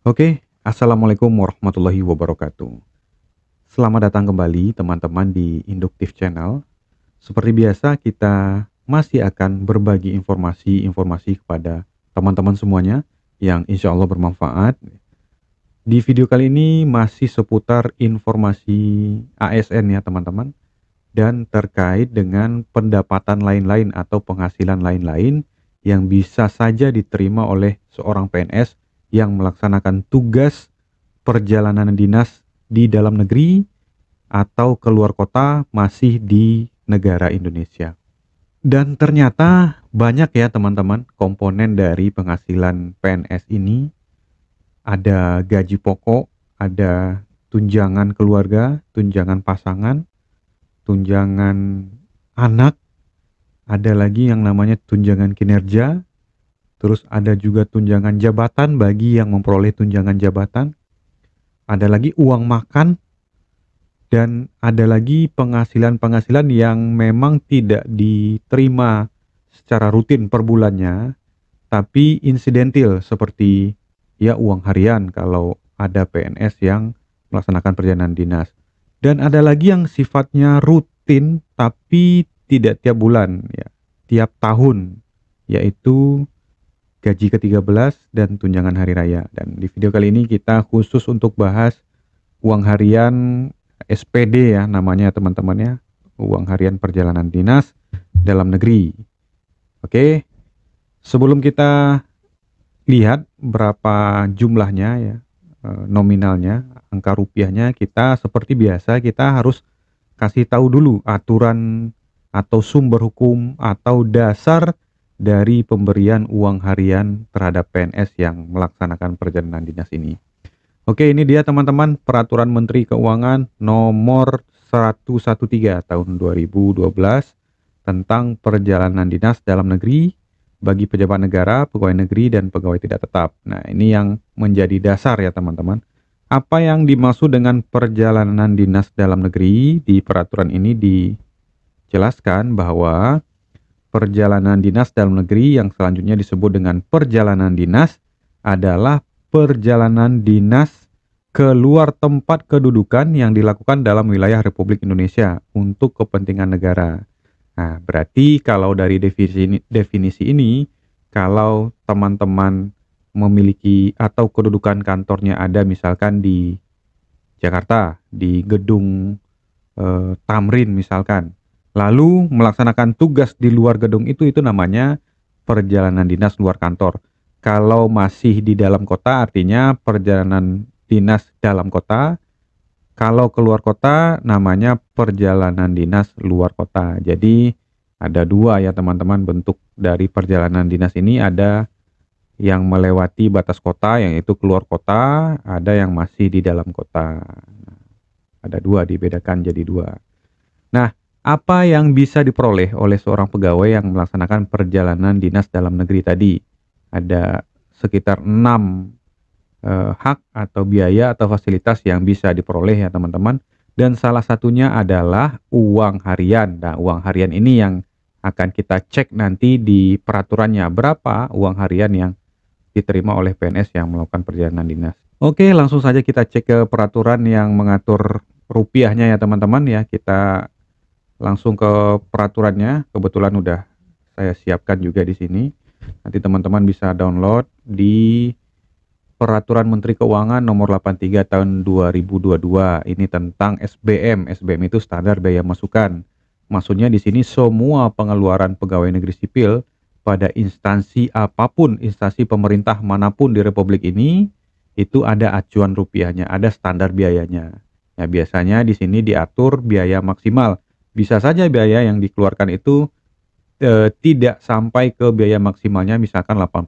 Oke, Assalamualaikum warahmatullahi wabarakatuh. Selamat datang kembali teman-teman di Induktif Channel. Seperti biasa kita masih akan berbagi informasi-informasi kepada teman-teman semuanya yang insya Allah bermanfaat. Di video kali ini masih seputar informasi ASN ya teman-teman dan terkait dengan pendapatan lain-lain atau penghasilan lain-lain yang bisa saja diterima oleh seorang PNS yang melaksanakan tugas perjalanan dinas di dalam negeri atau keluar kota masih di negara Indonesia. Dan ternyata banyak ya teman-teman komponen dari penghasilan PNS ini. Ada gaji pokok, ada tunjangan keluarga, tunjangan pasangan, tunjangan anak, ada lagi yang namanya tunjangan kinerja, Terus ada juga tunjangan jabatan bagi yang memperoleh tunjangan jabatan. Ada lagi uang makan dan ada lagi penghasilan-penghasilan yang memang tidak diterima secara rutin per bulannya tapi insidentil seperti ya uang harian kalau ada PNS yang melaksanakan perjalanan dinas. Dan ada lagi yang sifatnya rutin tapi tidak tiap bulan ya, tiap tahun yaitu gaji ke-13 dan tunjangan hari raya. Dan di video kali ini kita khusus untuk bahas uang harian SPD ya namanya teman-temannya, uang harian perjalanan dinas dalam negeri. Oke. Sebelum kita lihat berapa jumlahnya ya, eh, nominalnya, angka rupiahnya, kita seperti biasa kita harus kasih tahu dulu aturan atau sumber hukum atau dasar dari pemberian uang harian terhadap PNS yang melaksanakan perjalanan dinas ini. Oke, ini dia teman-teman peraturan Menteri Keuangan nomor 113 tahun 2012 tentang perjalanan dinas dalam negeri bagi pejabat negara, pegawai negeri dan pegawai tidak tetap. Nah, ini yang menjadi dasar ya teman-teman. Apa yang dimaksud dengan perjalanan dinas dalam negeri di peraturan ini dijelaskan bahwa perjalanan dinas dalam negeri yang selanjutnya disebut dengan perjalanan dinas adalah perjalanan dinas keluar tempat kedudukan yang dilakukan dalam wilayah Republik Indonesia untuk kepentingan negara. Nah, berarti kalau dari definisi ini, definisi ini kalau teman-teman memiliki atau kedudukan kantornya ada misalkan di Jakarta, di gedung eh, Tamrin misalkan. Lalu melaksanakan tugas di luar gedung itu itu namanya perjalanan dinas luar kantor. Kalau masih di dalam kota artinya perjalanan dinas dalam kota. Kalau keluar kota namanya perjalanan dinas luar kota. Jadi ada dua ya teman-teman bentuk dari perjalanan dinas ini ada yang melewati batas kota yang itu keluar kota, ada yang masih di dalam kota. Nah, ada dua dibedakan jadi dua. Nah, apa yang bisa diperoleh oleh seorang pegawai yang melaksanakan perjalanan dinas dalam negeri tadi? Ada sekitar enam eh, hak atau biaya atau fasilitas yang bisa diperoleh ya teman-teman. Dan salah satunya adalah uang harian. Nah, uang harian ini yang akan kita cek nanti di peraturannya berapa uang harian yang diterima oleh PNS yang melakukan perjalanan dinas. Oke, langsung saja kita cek ke peraturan yang mengatur rupiahnya ya teman-teman ya. Kita langsung ke peraturannya. Kebetulan udah saya siapkan juga di sini. Nanti teman-teman bisa download di Peraturan Menteri Keuangan nomor 83 tahun 2022. Ini tentang SBM. SBM itu standar biaya masukan. Maksudnya di sini semua pengeluaran pegawai negeri sipil pada instansi apapun, instansi pemerintah manapun di republik ini itu ada acuan rupiahnya, ada standar biayanya. Ya biasanya di sini diatur biaya maksimal bisa saja biaya yang dikeluarkan itu e, tidak sampai ke biaya maksimalnya misalkan 80%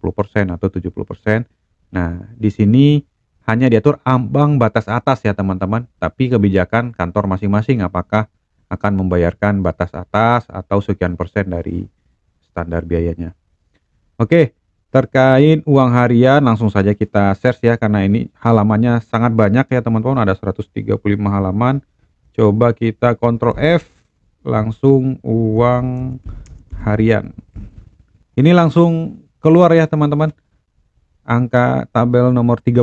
atau 70%. Nah, di sini hanya diatur ambang batas atas ya teman-teman, tapi kebijakan kantor masing-masing apakah akan membayarkan batas atas atau sekian persen dari standar biayanya. Oke, terkait uang harian langsung saja kita search ya karena ini halamannya sangat banyak ya teman-teman, ada 135 halaman. Coba kita kontrol F langsung uang harian. Ini langsung keluar ya teman-teman. Angka tabel nomor 30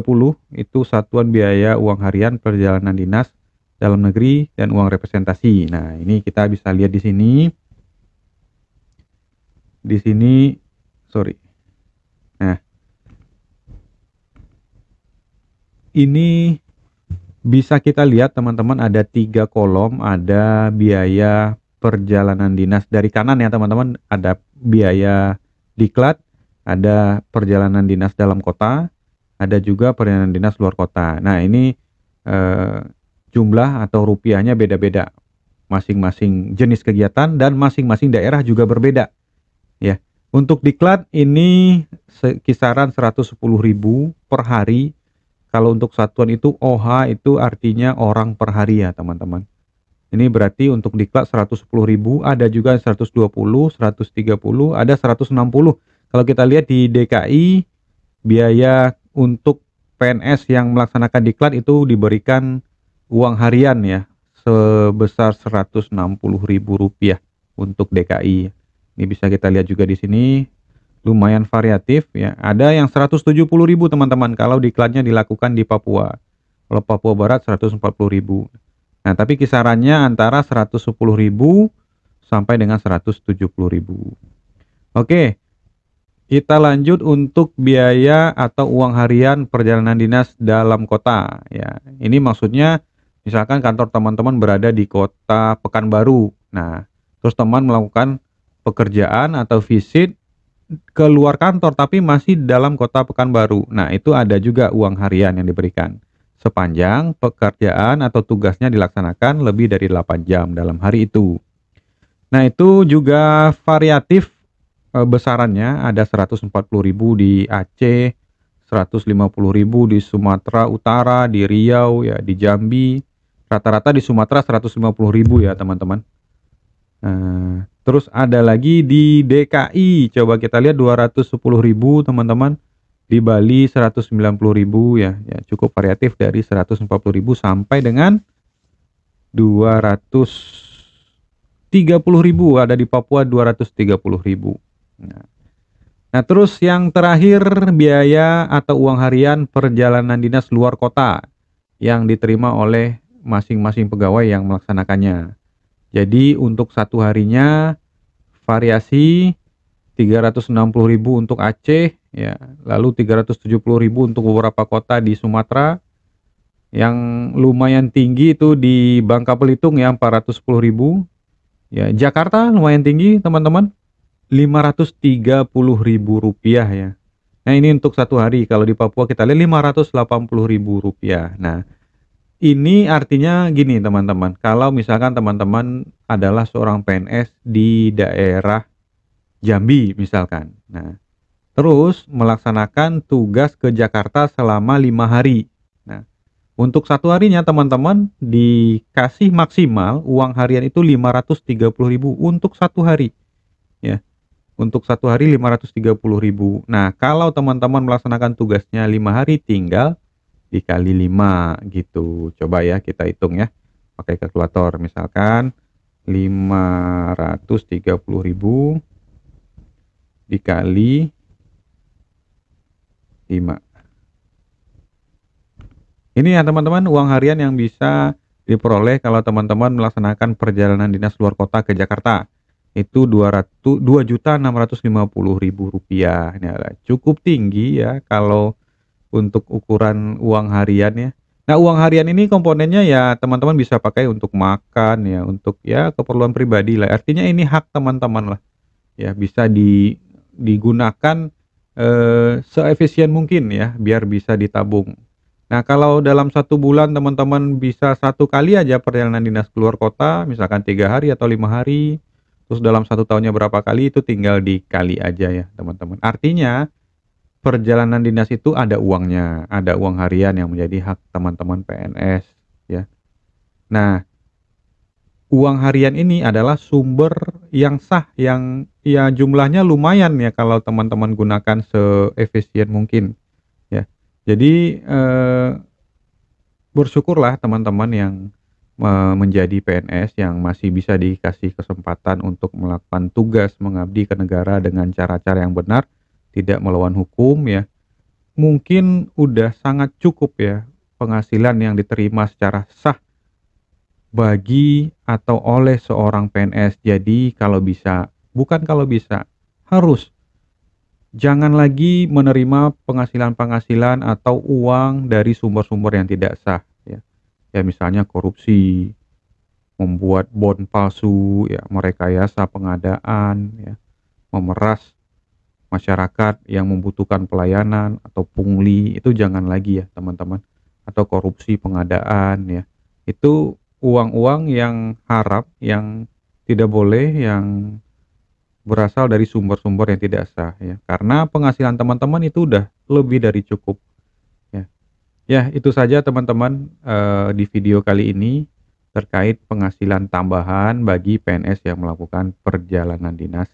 itu satuan biaya uang harian perjalanan dinas dalam negeri dan uang representasi. Nah, ini kita bisa lihat di sini. Di sini, sorry. Nah, ini bisa kita lihat teman-teman ada tiga kolom, ada biaya perjalanan dinas dari kanan ya teman-teman, ada biaya diklat, ada perjalanan dinas dalam kota, ada juga perjalanan dinas luar kota. Nah ini eh, jumlah atau rupiahnya beda-beda, masing-masing jenis kegiatan dan masing-masing daerah juga berbeda. Ya, untuk diklat ini kisaran 110.000 per hari kalau untuk satuan itu OH itu artinya orang per hari ya teman-teman. Ini berarti untuk diklat 110 ribu ada juga 120, 130, ada 160. Kalau kita lihat di DKI biaya untuk PNS yang melaksanakan diklat itu diberikan uang harian ya sebesar 160 ribu rupiah untuk DKI. Ini bisa kita lihat juga di sini lumayan variatif ya. Ada yang 170.000 teman-teman kalau diklatnya dilakukan di Papua. Kalau Papua Barat 140.000. Nah, tapi kisarannya antara 110.000 sampai dengan 170.000. Oke. Kita lanjut untuk biaya atau uang harian perjalanan dinas dalam kota ya. Ini maksudnya misalkan kantor teman-teman berada di kota Pekanbaru. Nah, terus teman melakukan pekerjaan atau visit keluar kantor tapi masih dalam kota Pekanbaru. Nah, itu ada juga uang harian yang diberikan sepanjang pekerjaan atau tugasnya dilaksanakan lebih dari 8 jam dalam hari itu. Nah, itu juga variatif e, besarannya ada 140.000 di Aceh, 150.000 di Sumatera Utara, di Riau ya, di Jambi. Rata-rata di Sumatera 150.000 ya, teman-teman. Nah, Terus ada lagi di DKI, coba kita lihat 210.000 teman-teman. Di Bali 190.000 ya, ya cukup variatif dari 140.000 sampai dengan 230.000 ada di Papua 230.000. Nah. nah, terus yang terakhir biaya atau uang harian perjalanan dinas luar kota yang diterima oleh masing-masing pegawai yang melaksanakannya. Jadi untuk satu harinya variasi 360.000 untuk Aceh ya, lalu 370.000 untuk beberapa kota di Sumatera. Yang lumayan tinggi itu di Bangka Belitung ya 410.000. Ya, Jakarta lumayan tinggi, teman-teman. ribu rupiah ya. Nah, ini untuk satu hari. Kalau di Papua kita lihat ribu rupiah. Nah, ini artinya gini teman-teman, kalau misalkan teman-teman adalah seorang PNS di daerah Jambi misalkan. Nah, terus melaksanakan tugas ke Jakarta selama lima hari. Nah, untuk satu harinya teman-teman dikasih maksimal uang harian itu 530.000 untuk satu hari. Ya. Untuk satu hari 530.000. Nah, kalau teman-teman melaksanakan tugasnya lima hari tinggal dikali 5 gitu. Coba ya kita hitung ya pakai kalkulator misalkan 530.000 dikali 5. Ini ya teman-teman uang harian yang bisa diperoleh kalau teman-teman melaksanakan perjalanan dinas luar kota ke Jakarta itu 200 2.650.000 rupiah. Ini adalah cukup tinggi ya kalau untuk ukuran uang harian ya. Nah, uang harian ini komponennya ya teman-teman bisa pakai untuk makan ya, untuk ya keperluan pribadi lah. Artinya ini hak teman-teman lah. Ya, bisa di, digunakan eh, seefisien mungkin ya biar bisa ditabung. Nah, kalau dalam satu bulan teman-teman bisa satu kali aja perjalanan dinas keluar kota, misalkan tiga hari atau lima hari, terus dalam satu tahunnya berapa kali itu tinggal dikali aja ya teman-teman. Artinya perjalanan dinas itu ada uangnya, ada uang harian yang menjadi hak teman-teman PNS ya. Nah, uang harian ini adalah sumber yang sah yang ya jumlahnya lumayan ya kalau teman-teman gunakan seefisien mungkin ya jadi eh, bersyukurlah teman-teman yang menjadi PNS yang masih bisa dikasih kesempatan untuk melakukan tugas mengabdi ke negara dengan cara-cara yang benar tidak melawan hukum ya mungkin udah sangat cukup ya penghasilan yang diterima secara sah bagi atau oleh seorang PNS. Jadi kalau bisa, bukan kalau bisa, harus jangan lagi menerima penghasilan-penghasilan atau uang dari sumber-sumber yang tidak sah ya. Ya misalnya korupsi, membuat bon palsu, ya merekayasa pengadaan ya, memeras masyarakat yang membutuhkan pelayanan atau pungli itu jangan lagi ya teman-teman atau korupsi pengadaan ya itu uang-uang yang harap yang tidak boleh yang berasal dari sumber-sumber yang tidak sah ya karena penghasilan teman-teman itu udah lebih dari cukup ya ya itu saja teman-teman eh, di video kali ini terkait penghasilan tambahan bagi PNS yang melakukan perjalanan dinas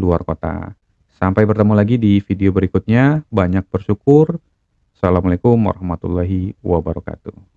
luar kota. Sampai bertemu lagi di video berikutnya. Banyak bersyukur. Assalamualaikum warahmatullahi wabarakatuh.